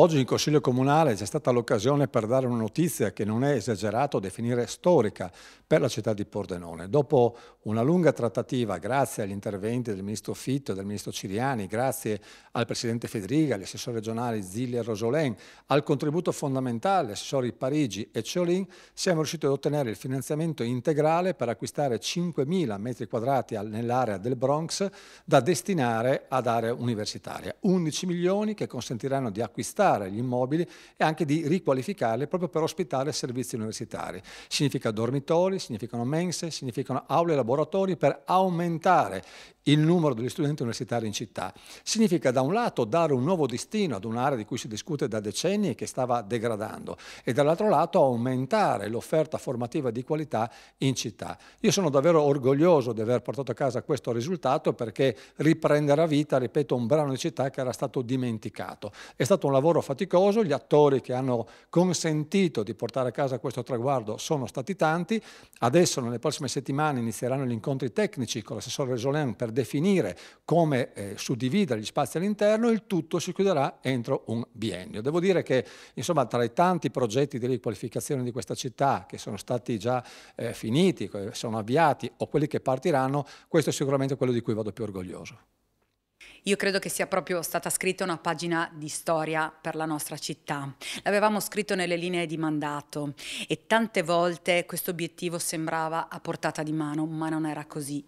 Oggi in Consiglio Comunale c'è stata l'occasione per dare una notizia che non è esagerato definire storica per la città di Pordenone. Dopo una lunga trattativa, grazie agli interventi del Ministro Fitto, del Ministro Ciriani, grazie al Presidente Federica, agli assessori regionali Zilli e Rosolén, al contributo fondamentale agli assessori Parigi e Ciolin, siamo riusciti ad ottenere il finanziamento integrale per acquistare 5.000 metri quadrati nell'area del Bronx da destinare ad area universitaria. 11 milioni che consentiranno di acquistare riqualificare gli immobili e anche di riqualificarli proprio per ospitare servizi universitari. Significa dormitori, significano mense, significano aule e laboratori per aumentare il numero degli studenti universitari in città. Significa da un lato dare un nuovo destino ad un'area di cui si discute da decenni e che stava degradando e dall'altro lato aumentare l'offerta formativa di qualità in città. Io sono davvero orgoglioso di aver portato a casa questo risultato perché riprenderà vita, ripeto, un brano di città che era stato dimenticato. È stato un lavoro lavoro faticoso, gli attori che hanno consentito di portare a casa questo traguardo sono stati tanti, adesso nelle prossime settimane inizieranno gli incontri tecnici con l'assessore Resolen per definire come eh, suddividere gli spazi all'interno, il tutto si chiuderà entro un biennio. Devo dire che insomma, tra i tanti progetti di riqualificazione di questa città che sono stati già eh, finiti, sono avviati o quelli che partiranno, questo è sicuramente quello di cui vado più orgoglioso. Io credo che sia proprio stata scritta una pagina di storia per la nostra città. L'avevamo scritto nelle linee di mandato e tante volte questo obiettivo sembrava a portata di mano, ma non era così.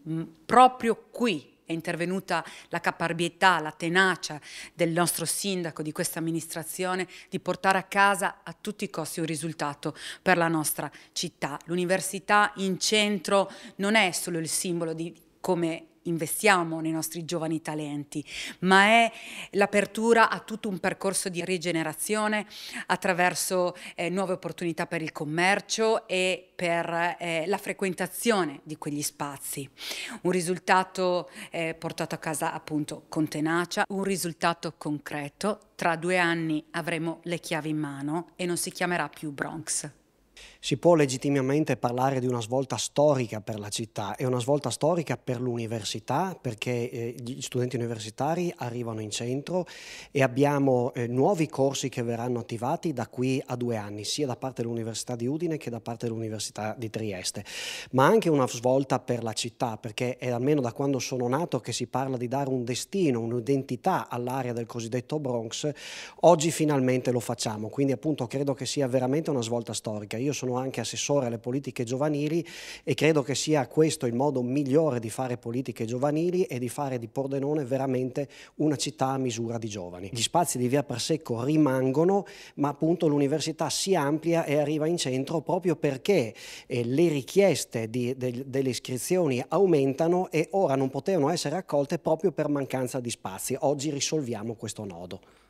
Proprio qui è intervenuta la caparbietà, la tenacia del nostro sindaco, di questa amministrazione, di portare a casa a tutti i costi un risultato per la nostra città. L'università in centro non è solo il simbolo di come investiamo nei nostri giovani talenti, ma è l'apertura a tutto un percorso di rigenerazione attraverso eh, nuove opportunità per il commercio e per eh, la frequentazione di quegli spazi. Un risultato eh, portato a casa appunto con tenacia, un risultato concreto. Tra due anni avremo le chiavi in mano e non si chiamerà più Bronx. Si può legittimamente parlare di una svolta storica per la città e una svolta storica per l'università perché eh, gli studenti universitari arrivano in centro e abbiamo eh, nuovi corsi che verranno attivati da qui a due anni sia da parte dell'Università di Udine che da parte dell'Università di Trieste, ma anche una svolta per la città perché è almeno da quando sono nato che si parla di dare un destino, un'identità all'area del cosiddetto Bronx, oggi finalmente lo facciamo, quindi appunto credo che sia veramente una svolta storica. Io sono sono anche assessore alle politiche giovanili e credo che sia questo il modo migliore di fare politiche giovanili e di fare di Pordenone veramente una città a misura di giovani. Gli spazi di via Persecco rimangono, ma appunto l'università si amplia e arriva in centro proprio perché eh, le richieste di, de, delle iscrizioni aumentano e ora non potevano essere accolte proprio per mancanza di spazi. Oggi risolviamo questo nodo.